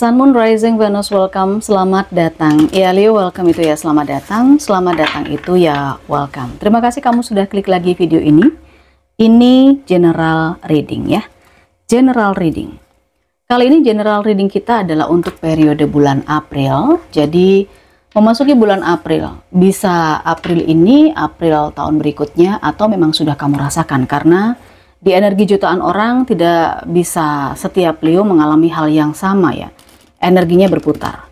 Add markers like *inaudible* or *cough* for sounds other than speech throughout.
Sun Moon Rising Venus welcome, selamat datang. Ya Leo welcome itu ya selamat datang, selamat datang itu ya welcome. Terima kasih kamu sudah klik lagi video ini. Ini general reading ya. General reading. Kali ini general reading kita adalah untuk periode bulan April. Jadi memasuki bulan April, bisa April ini, April tahun berikutnya atau memang sudah kamu rasakan karena di energi jutaan orang tidak bisa setiap Leo mengalami hal yang sama ya energinya berputar.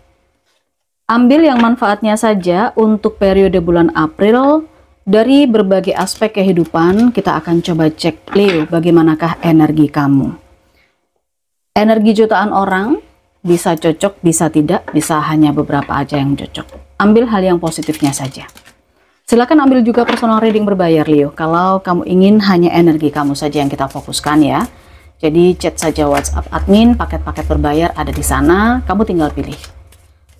Ambil yang manfaatnya saja untuk periode bulan April dari berbagai aspek kehidupan kita akan coba cek Leo bagaimanakah energi kamu. Energi jutaan orang bisa cocok, bisa tidak, bisa hanya beberapa aja yang cocok. Ambil hal yang positifnya saja. Silahkan ambil juga personal reading berbayar Leo kalau kamu ingin hanya energi kamu saja yang kita fokuskan ya. Jadi chat saja WhatsApp admin, paket-paket berbayar ada di sana, kamu tinggal pilih.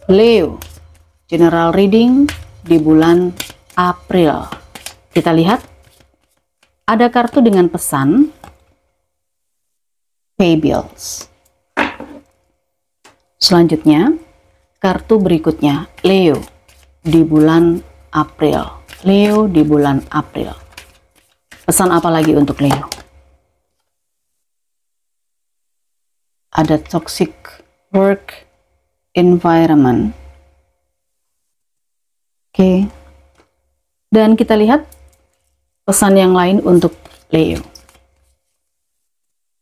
Leo, general reading di bulan April. Kita lihat, ada kartu dengan pesan pay bills. Selanjutnya, kartu berikutnya, Leo, di bulan April. Leo di bulan April. Pesan apa lagi untuk Leo? ada toxic work environment. Oke. Okay. Dan kita lihat pesan yang lain untuk Leo.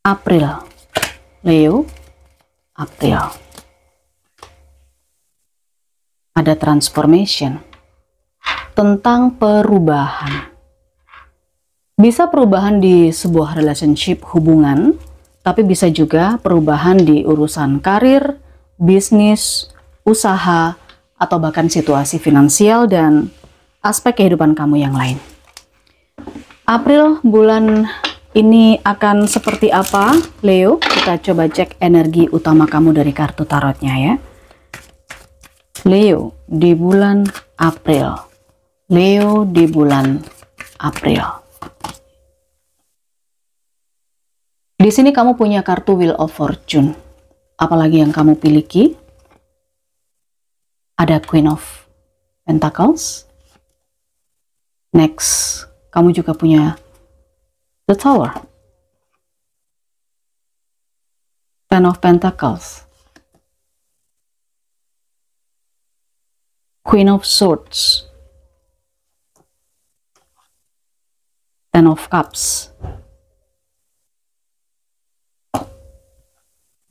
April. Leo, April. Ada transformation tentang perubahan. Bisa perubahan di sebuah relationship hubungan tapi bisa juga perubahan di urusan karir, bisnis, usaha, atau bahkan situasi finansial dan aspek kehidupan kamu yang lain. April bulan ini akan seperti apa, Leo? Kita coba cek energi utama kamu dari kartu tarotnya ya. Leo di bulan April. Leo di bulan April. Di sini kamu punya kartu Wheel of Fortune. Apalagi yang kamu miliki, Ada Queen of Pentacles. Next, kamu juga punya The Tower. Ten of Pentacles. Queen of Swords. Ten of Cups.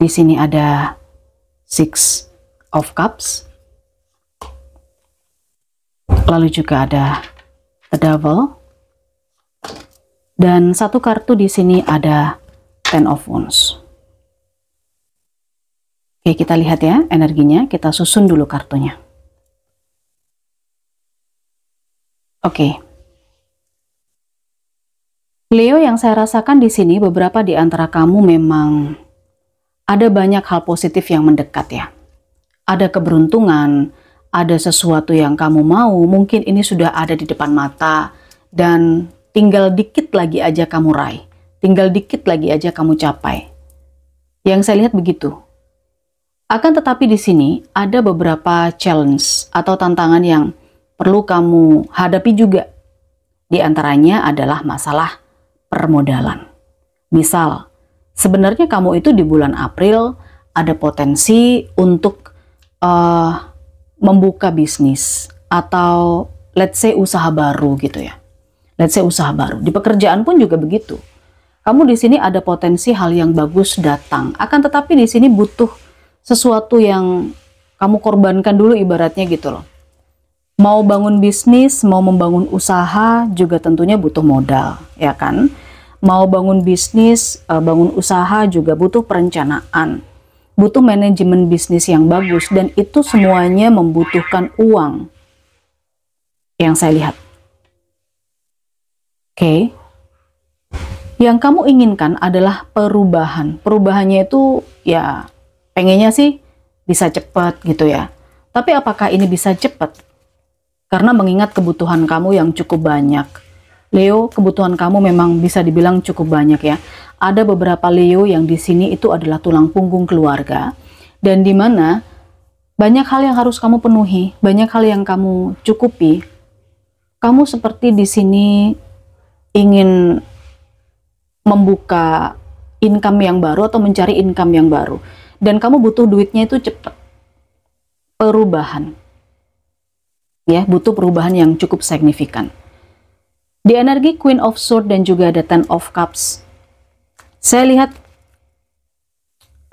Di sini ada Six of Cups. Lalu juga ada The Devil. Dan satu kartu di sini ada Ten of Wands. Oke, kita lihat ya energinya. Kita susun dulu kartunya. Oke. Leo yang saya rasakan di sini beberapa di antara kamu memang ada banyak hal positif yang mendekat ya. Ada keberuntungan, ada sesuatu yang kamu mau, mungkin ini sudah ada di depan mata dan tinggal dikit lagi aja kamu raih, tinggal dikit lagi aja kamu capai. Yang saya lihat begitu. Akan tetapi di sini ada beberapa challenge atau tantangan yang perlu kamu hadapi juga. Di antaranya adalah masalah permodalan. Misal, sebenarnya kamu itu di bulan April ada potensi untuk uh, membuka bisnis atau let's say usaha baru gitu ya. Let's say usaha baru. Di pekerjaan pun juga begitu. Kamu di sini ada potensi hal yang bagus datang. Akan tetapi di sini butuh sesuatu yang kamu korbankan dulu ibaratnya gitu loh. Mau bangun bisnis, mau membangun usaha juga tentunya butuh modal, ya kan? mau bangun bisnis, eh, bangun usaha juga butuh perencanaan, butuh manajemen bisnis yang bagus, dan itu semuanya membutuhkan uang yang saya lihat. Oke, okay. yang kamu inginkan adalah perubahan. Perubahannya itu ya pengennya sih bisa cepat gitu ya. Tapi apakah ini bisa cepat? Karena mengingat kebutuhan kamu yang cukup banyak Leo, kebutuhan kamu memang bisa dibilang cukup banyak ya. Ada beberapa Leo yang di sini itu adalah tulang punggung keluarga dan di mana banyak hal yang harus kamu penuhi, banyak hal yang kamu cukupi. Kamu seperti di sini ingin membuka income yang baru atau mencari income yang baru dan kamu butuh duitnya itu cepat. Perubahan. Ya, butuh perubahan yang cukup signifikan di energi Queen of Swords dan juga ada Ten of Cups. Saya lihat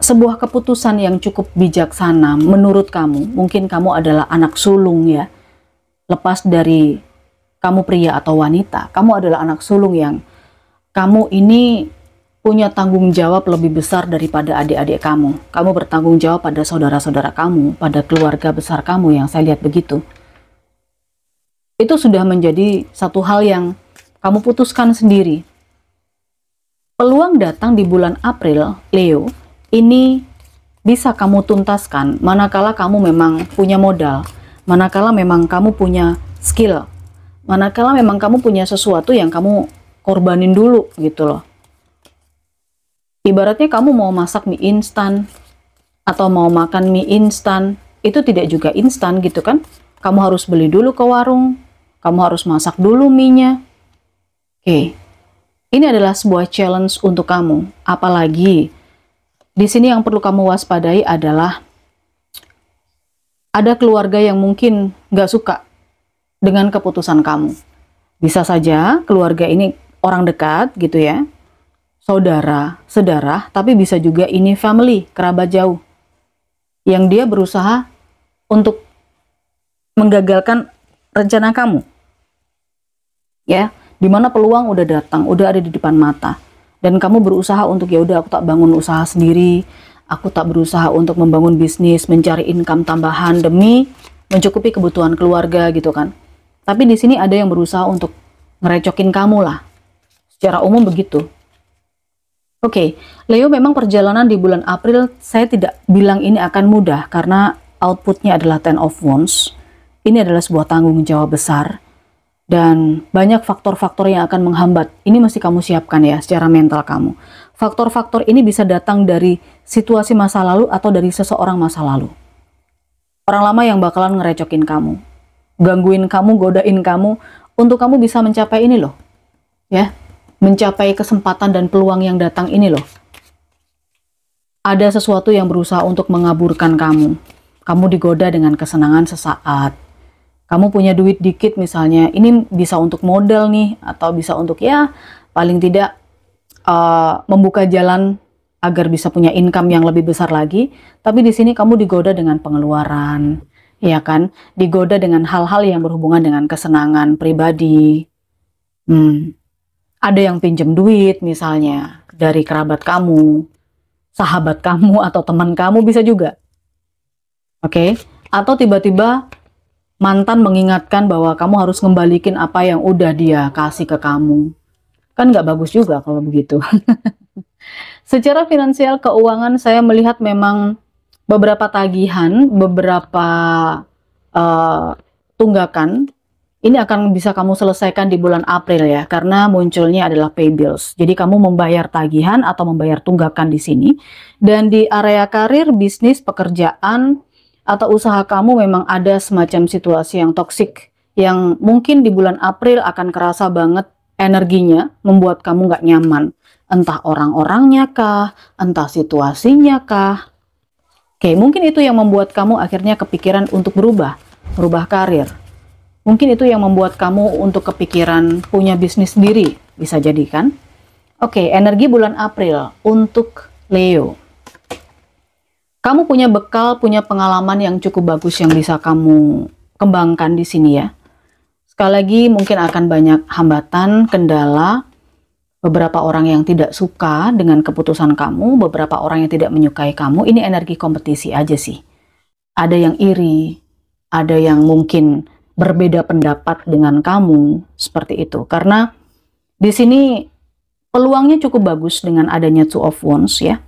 sebuah keputusan yang cukup bijaksana menurut kamu. Mungkin kamu adalah anak sulung ya. Lepas dari kamu pria atau wanita, kamu adalah anak sulung yang kamu ini punya tanggung jawab lebih besar daripada adik-adik kamu. Kamu bertanggung jawab pada saudara-saudara kamu, pada keluarga besar kamu yang saya lihat begitu. Itu sudah menjadi satu hal yang kamu putuskan sendiri. Peluang datang di bulan April, Leo, ini bisa kamu tuntaskan manakala kamu memang punya modal, manakala memang kamu punya skill, manakala memang kamu punya sesuatu yang kamu korbanin dulu gitu loh. Ibaratnya kamu mau masak mie instan atau mau makan mie instan, itu tidak juga instan gitu kan. Kamu harus beli dulu ke warung, kamu harus masak dulu mie-nya, okay, ini adalah sebuah challenge untuk kamu. Apalagi di sini yang perlu kamu waspadai adalah ada keluarga yang mungkin nggak suka dengan keputusan kamu. Bisa saja keluarga ini orang dekat gitu ya, saudara, sedara, tapi bisa juga ini family, kerabat jauh. Yang dia berusaha untuk menggagalkan rencana kamu. Ya, di mana peluang udah datang, udah ada di depan mata. Dan kamu berusaha untuk ya udah aku tak bangun usaha sendiri, aku tak berusaha untuk membangun bisnis, mencari income tambahan demi mencukupi kebutuhan keluarga gitu kan. Tapi di sini ada yang berusaha untuk ngerecokin kamu lah. Secara umum begitu. Oke, okay, Leo memang perjalanan di bulan April saya tidak bilang ini akan mudah karena outputnya adalah Ten of Wands. Ini adalah sebuah tanggung jawab besar dan banyak faktor-faktor yang akan menghambat. Ini mesti kamu siapkan ya secara mental kamu. Faktor-faktor ini bisa datang dari situasi masa lalu atau dari seseorang masa lalu. Orang lama yang bakalan ngerecokin kamu, gangguin kamu, godain kamu untuk kamu bisa mencapai ini loh. Ya, mencapai kesempatan dan peluang yang datang ini loh. Ada sesuatu yang berusaha untuk mengaburkan kamu. Kamu digoda dengan kesenangan sesaat, kamu punya duit dikit misalnya, ini bisa untuk modal nih atau bisa untuk ya paling tidak uh, membuka jalan agar bisa punya income yang lebih besar lagi. Tapi di sini kamu digoda dengan pengeluaran, ya kan? Digoda dengan hal-hal yang berhubungan dengan kesenangan pribadi. Hmm. Ada yang pinjam duit misalnya dari kerabat kamu, sahabat kamu atau teman kamu bisa juga. Oke? Okay? Atau tiba-tiba mantan mengingatkan bahwa kamu harus ngembalikin apa yang udah dia kasih ke kamu. Kan nggak bagus juga kalau begitu. *laughs* Secara finansial keuangan saya melihat memang beberapa tagihan, beberapa uh, tunggakan ini akan bisa kamu selesaikan di bulan April ya, karena munculnya adalah pay bills. Jadi kamu membayar tagihan atau membayar tunggakan di sini. Dan di area karir, bisnis, pekerjaan, atau usaha kamu memang ada semacam situasi yang toksik yang mungkin di bulan April akan kerasa banget energinya membuat kamu nggak nyaman. Entah orang-orangnya kah, entah situasinya kah. Oke, mungkin itu yang membuat kamu akhirnya kepikiran untuk berubah, berubah karir. Mungkin itu yang membuat kamu untuk kepikiran punya bisnis sendiri, bisa jadi kan? Oke, energi bulan April untuk Leo kamu punya bekal, punya pengalaman yang cukup bagus yang bisa kamu kembangkan di sini ya. Sekali lagi mungkin akan banyak hambatan, kendala, beberapa orang yang tidak suka dengan keputusan kamu, beberapa orang yang tidak menyukai kamu, ini energi kompetisi aja sih. Ada yang iri, ada yang mungkin berbeda pendapat dengan kamu, seperti itu. Karena di sini peluangnya cukup bagus dengan adanya two of wands ya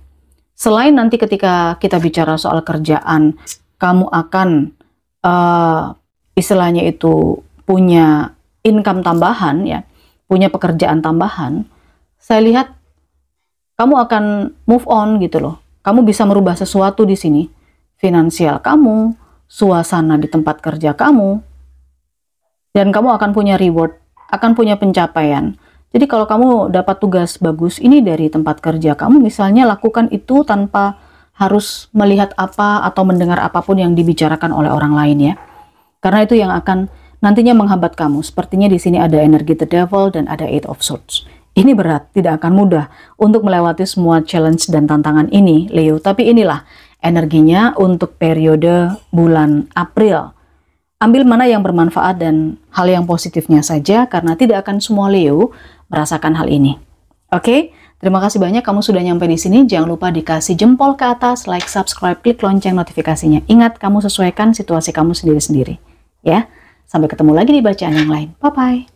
selain nanti ketika kita bicara soal kerjaan, kamu akan uh, istilahnya itu punya income tambahan ya, punya pekerjaan tambahan, saya lihat kamu akan move on gitu loh. Kamu bisa merubah sesuatu di sini, finansial kamu, suasana di tempat kerja kamu, dan kamu akan punya reward, akan punya pencapaian. Jadi kalau kamu dapat tugas bagus ini dari tempat kerja kamu misalnya lakukan itu tanpa harus melihat apa atau mendengar apapun yang dibicarakan oleh orang lain ya. Karena itu yang akan nantinya menghambat kamu. Sepertinya di sini ada energi the devil dan ada eight of swords. Ini berat, tidak akan mudah untuk melewati semua challenge dan tantangan ini, Leo. Tapi inilah energinya untuk periode bulan April Ambil mana yang bermanfaat dan hal yang positifnya saja karena tidak akan semua Leo merasakan hal ini. Oke, okay? terima kasih banyak kamu sudah nyampe di sini. Jangan lupa dikasih jempol ke atas, like, subscribe, klik lonceng notifikasinya. Ingat kamu sesuaikan situasi kamu sendiri-sendiri. Ya, sampai ketemu lagi di bacaan yang lain. Bye-bye.